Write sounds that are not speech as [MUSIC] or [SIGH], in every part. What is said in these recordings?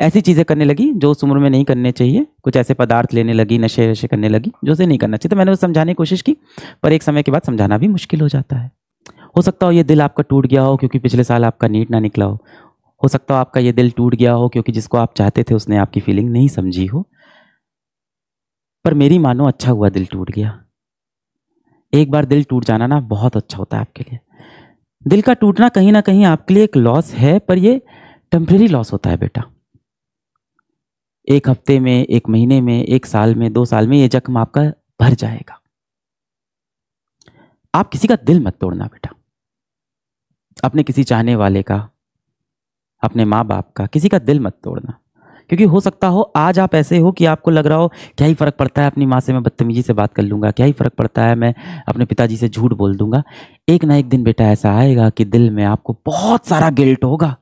ऐसी चीज़ें करने लगी जो उस उम्र में नहीं करने चाहिए कुछ ऐसे पदार्थ लेने लगी नशे वशे करने लगी जो उसे नहीं करना चाहिए तो मैंने उसे समझाने की कोशिश की पर एक समय के बाद समझाना भी मुश्किल हो जाता है हो सकता हो ये दिल आपका टूट गया हो क्योंकि पिछले साल आपका नीट ना निकला हो हो सकता हो आपका ये दिल टूट गया हो क्योंकि जिसको आप चाहते थे उसने आपकी फीलिंग नहीं समझी हो पर मेरी मानो अच्छा हुआ दिल टूट गया एक बार दिल टूट जाना ना बहुत अच्छा होता है आपके लिए दिल का टूटना कहीं ना कहीं आपके लिए एक लॉस है पर ये टेम्प्रेरी लॉस होता है बेटा एक हफ्ते में एक महीने में एक साल में दो साल में ये जख्म आपका भर जाएगा आप किसी का दिल मत तोड़ना बेटा अपने किसी चाहने वाले का अपने माँ बाप का किसी का दिल मत तोड़ना क्योंकि हो सकता हो आज आप ऐसे हो कि आपको लग रहा हो क्या ही फ़र्क पड़ता है अपनी माँ से मैं बदतमीजी से बात कर लूंगा क्या ही फ़र्क पड़ता है मैं अपने पिताजी से झूठ बोल दूंगा एक ना एक दिन बेटा ऐसा आएगा कि दिल में आपको बहुत सारा गिल्ट होगा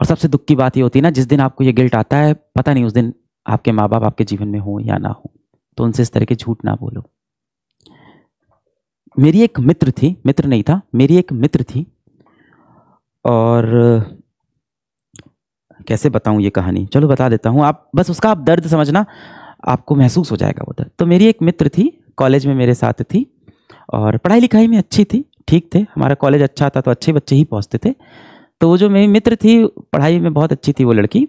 और सबसे दुख की बात ये होती है ना जिस दिन आपको ये गिल्ट आता है पता नहीं उस दिन आपके माँ बाप आपके जीवन में हो या ना हो तो उनसे इस तरह के झूठ ना बोलो मेरी एक मित्र थी मित्र नहीं था मेरी एक मित्र थी और कैसे बताऊं ये कहानी चलो बता देता हूं आप बस उसका आप दर्द समझना आपको महसूस हो जाएगा वो दर्द तो मेरी एक मित्र थी कॉलेज में मेरे साथ थी और पढ़ाई लिखाई में अच्छी थी ठीक थे हमारा कॉलेज अच्छा था तो अच्छे बच्चे ही पहुंचते थे तो वो जो मेरी मित्र थी पढ़ाई में बहुत अच्छी थी वो लड़की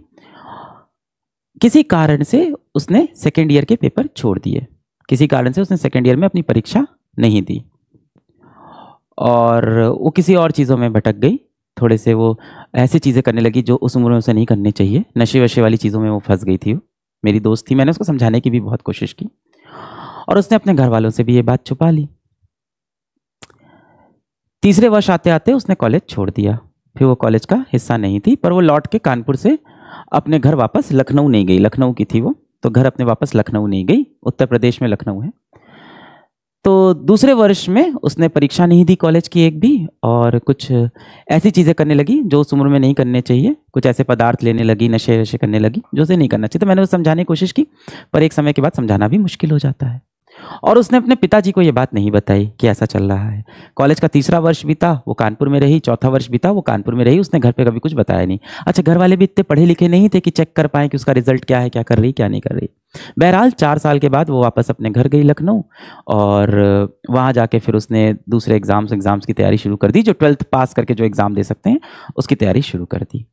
किसी कारण से उसने सेकेंड ईयर के पेपर छोड़ दिए किसी कारण से उसने सेकेंड ईयर में अपनी परीक्षा नहीं दी और वो किसी और चीज़ों में भटक गई थोड़े से वो ऐसी चीज़ें करने लगी जो उस उम्र में उसे नहीं करनी चाहिए नशे वशे वाली चीज़ों में वो फंस गई थी मेरी दोस्त थी मैंने उसको समझाने की भी बहुत कोशिश की और उसने अपने घर वालों से भी ये बात छुपा ली तीसरे वर्ष आते आते उसने कॉलेज छोड़ दिया फिर वो कॉलेज का हिस्सा नहीं थी पर वो लौट के कानपुर से अपने घर वापस लखनऊ नहीं गई लखनऊ की थी वो तो घर अपने वापस लखनऊ नहीं गई उत्तर प्रदेश में लखनऊ है तो दूसरे वर्ष में उसने परीक्षा नहीं दी कॉलेज की एक भी और कुछ ऐसी चीज़ें करने लगी जो उस उम्र में नहीं करने चाहिए कुछ ऐसे पदार्थ लेने लगी नशे वशे करने लगी जो उसे नहीं करना चाहिए तो मैंने वो समझाने की कोशिश की पर एक समय के बाद समझाना भी मुश्किल हो जाता है और उसने अपने पिताजी को ये बात नहीं बताई कि ऐसा चल रहा है कॉलेज का तीसरा वर्ष बीता वो कानपुर में रही चौथा वर्ष बीता वो कानपुर में रही उसने घर पे कभी कुछ बताया नहीं अच्छा घर वाले भी इतने पढ़े लिखे नहीं थे कि चेक कर पाए कि उसका रिजल्ट क्या है क्या कर रही क्या नहीं कर रही बहरहाल चार साल के बाद वो वापस अपने घर गई लखनऊ और वहाँ जाके फिर उसने दूसरे एग्ज़ाम्स एग्ज़ाम्स की तैयारी शुरू कर दी जो ट्वेल्थ पास करके जो एग्ज़ाम दे सकते हैं उसकी तैयारी शुरू कर दी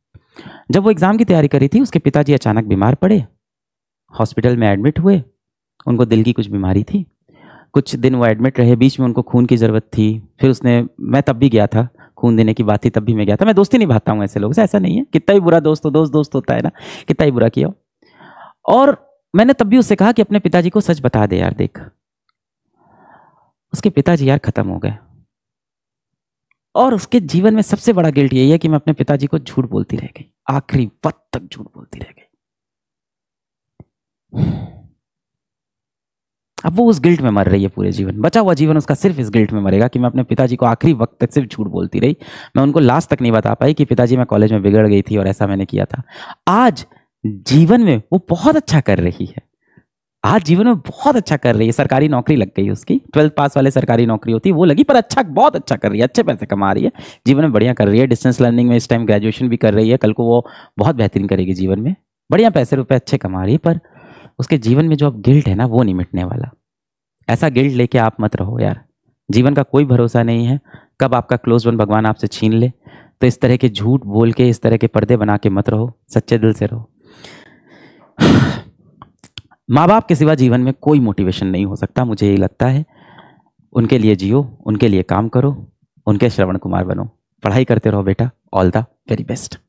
जब वो एग्ज़ाम की तैयारी करी थी उसके पिताजी अचानक बीमार पड़े हॉस्पिटल में एडमिट हुए उनको दिल की कुछ बीमारी थी कुछ दिन वो एडमिट रहे बीच में उनको खून की ज़रूरत थी फिर उसने मैं तब भी गया था खून देने की बात थी तब भी मैं गया था मैं दोस्ती नहीं भाता हूँ ऐसे लोगों से ऐसा नहीं है कितना भी बुरा दोस्त हो दोस्त दोस्त होता है ना कितना ही बुरा किया और मैंने तब भी उससे कहा कि अपने पिताजी को सच बता दे यार देख उसके पिताजी यार खत्म हो गए और उसके जीवन में सबसे बड़ा गिल्ट यही है कि मैं अपने पिताजी को झूठ बोलती रह गई आखिरी वक्त तक झूठ बोलती रह गई अब वो उस गिल्ट में मर रही है पूरे जीवन बचा हुआ जीवन उसका सिर्फ इस गिल्ट में मरेगा कि मैं अपने पिताजी को आखिरी वक्त तक सिर्फ झूठ बोलती रही मैं उनको लास्ट तक नहीं बता पाई कि पिताजी मैं कॉलेज में बिगड़ गई थी और ऐसा मैंने किया था आज जीवन में वो बहुत अच्छा कर रही है आज जीवन में बहुत अच्छा कर रही है सरकारी नौकरी लग गई उसकी ट्वेल्थ पास वाले सरकारी नौकरी होती वो लगी पर अच्छा बहुत अच्छा कर रही है अच्छे पैसे कमा रही है जीवन में बढ़िया कर रही है डिस्टेंस लर्निंग में इस टाइम ग्रेजुएशन भी कर रही है कल को वो बहुत बेहतरीन करेगी जीवन में बढ़िया पैसे रुपये अच्छे कमा रही है पर उसके जीवन में जो अब गिल्ट है ना वो नहीं मिटने वाला ऐसा गिल्ट लेके आप मत रहो यार जीवन का कोई भरोसा नहीं है कब आपका क्लोज वन भगवान आपसे छीन ले तो इस तरह के झूठ बोल के इस तरह के पर्दे बना के मत रहो सच्चे दिल से रहो [SIGHS] माँ बाप के सिवा जीवन में कोई मोटिवेशन नहीं हो सकता मुझे ये लगता है उनके लिए जियो उनके लिए काम करो उनके श्रवण कुमार बनो पढ़ाई करते रहो बेटा ऑल द वेरी बेस्ट